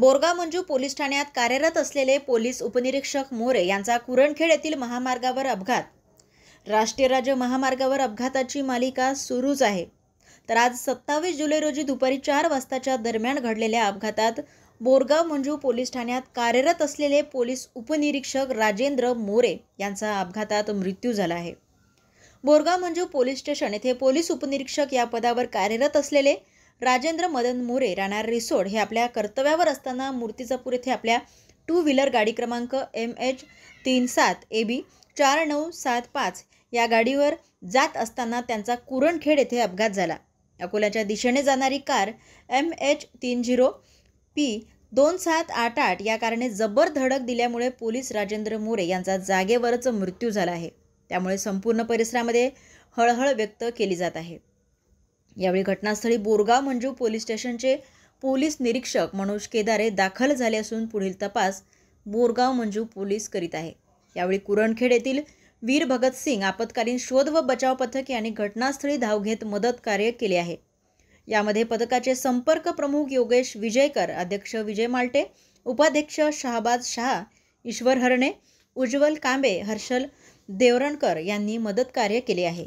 Borgaon Manju police ठाण्यात कार्यरत असलेले पोलीस उपनिरीक्षक मोरे यांचा कुरणखेड येथील महामार्गावर अपघात राष्ट्रीय राज्य महामार्गावर अपघाताची मालिका सुरूच आहे तर आज सत्तावीस जुलै रोजी दुपारी चार वाजताच्या दरम्यान घडलेल्या अपघातात बोरगाव मंजू पोलीस ठाण्यात कार्यरत असलेले पोलीस उपनिरीक्षक राजेंद्र मोरे यांचा अपघातात मृत्यू झाला आहे बोरगाव मंजू पोलीस स्टेशन येथे पोलीस उपनिरीक्षक या पदावर कार्यरत असलेले राजेंद्र मदन मोरे राहणार रिसोड हे आपल्या कर्तव्यावर असताना मूर्तिजापूर येथे आपल्या टू व्हीलर गाडी क्रमांक एम एच तीन सात ए बी चार नऊ सात पाच या गाडीवर जात असताना त्यांचा कुरणखेड येथे अपघात झाला अकोल्याच्या दिशेने जाणारी कार एम एच तीन झिरो पी दोन सात आठ आठ या कारणे जबर धडक दिल्यामुळे पोलीस राजेंद्र मोरे यांचा जागेवरच मृत्यू झाला आहे त्यामुळे संपूर्ण परिसरामध्ये हळहळ व्यक्त केली जात आहे यावेळी घटनास्थळी बोरगाव मंजू पोलीस स्टेशनचे पोलीस निरीक्षक मनोज केदारे दाखल झाले असून पुढील तपास बोरगाव मंजू पोलीस करीत आहे यावेळी कुरणखेड येथील वीर भगतसिंग आपत्कालीन शोध व बचाव पथक यांनी घटनास्थळी धाव घेत मदत कार्य केले आहे यामध्ये पथकाचे संपर्क प्रमुख योगेश विजयकर अध्यक्ष विजय माल्टे उपाध्यक्ष शाहबाज शाह ईश्वर हरणे उज्ज्वल कांबे हर्षल देवरणकर यांनी मदत कार्य केले आहे